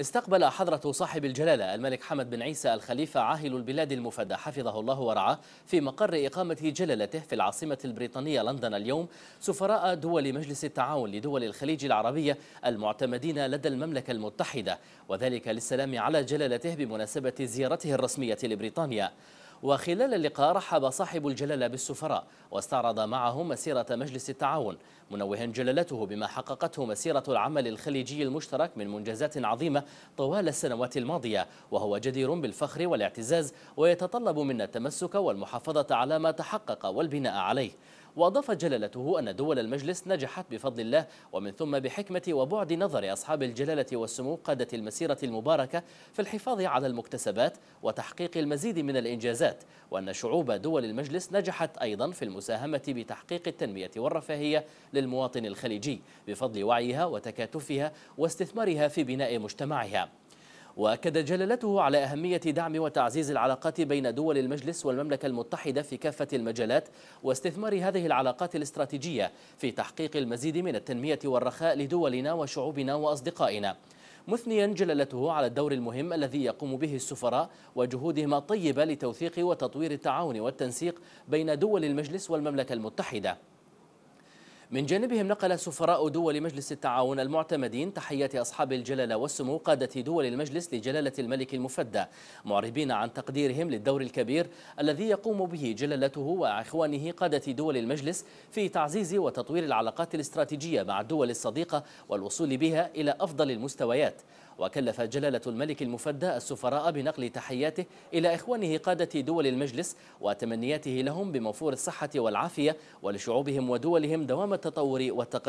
استقبل حضرة صاحب الجلالة الملك حمد بن عيسى الخليفة عاهل البلاد المفدى حفظه الله ورعاه في مقر إقامة جلالته في العاصمة البريطانية لندن اليوم سفراء دول مجلس التعاون لدول الخليج العربية المعتمدين لدى المملكة المتحدة وذلك للسلام على جلالته بمناسبة زيارته الرسمية لبريطانيا وخلال اللقاء رحب صاحب الجلالة بالسفراء واستعرض معهم مسيرة مجلس التعاون منوها جلالته بما حققته مسيرة العمل الخليجي المشترك من منجزات عظيمة طوال السنوات الماضية وهو جدير بالفخر والاعتزاز ويتطلب منا التمسك والمحافظة على ما تحقق والبناء عليه وأضاف جلالته أن دول المجلس نجحت بفضل الله ومن ثم بحكمة وبعد نظر أصحاب الجلالة والسمو قادة المسيرة المباركة في الحفاظ على المكتسبات وتحقيق المزيد من الإنجازات وأن شعوب دول المجلس نجحت أيضا في المساهمة بتحقيق التنمية والرفاهية للمواطن الخليجي بفضل وعيها وتكاتفها واستثمارها في بناء مجتمعها وأكد جلالته على أهمية دعم وتعزيز العلاقات بين دول المجلس والمملكة المتحدة في كافة المجالات واستثمار هذه العلاقات الاستراتيجية في تحقيق المزيد من التنمية والرخاء لدولنا وشعوبنا وأصدقائنا مثنيا جلالته على الدور المهم الذي يقوم به السفراء وجهودهما الطيبة لتوثيق وتطوير التعاون والتنسيق بين دول المجلس والمملكة المتحدة من جانبهم نقل سفراء دول مجلس التعاون المعتمدين تحيات أصحاب الجلالة والسمو قادة دول المجلس لجلالة الملك المفدى معربين عن تقديرهم للدور الكبير الذي يقوم به جلالته وإخوانه قادة دول المجلس في تعزيز وتطوير العلاقات الاستراتيجية مع الدول الصديقة والوصول بها إلى أفضل المستويات وكلف جلالة الملك المفدى السفراء بنقل تحياته إلى إخوانه قادة دول المجلس وتمنياته لهم بموفور الصحة والعافية ولشعوبهم ودولهم دوام التطور والتقدم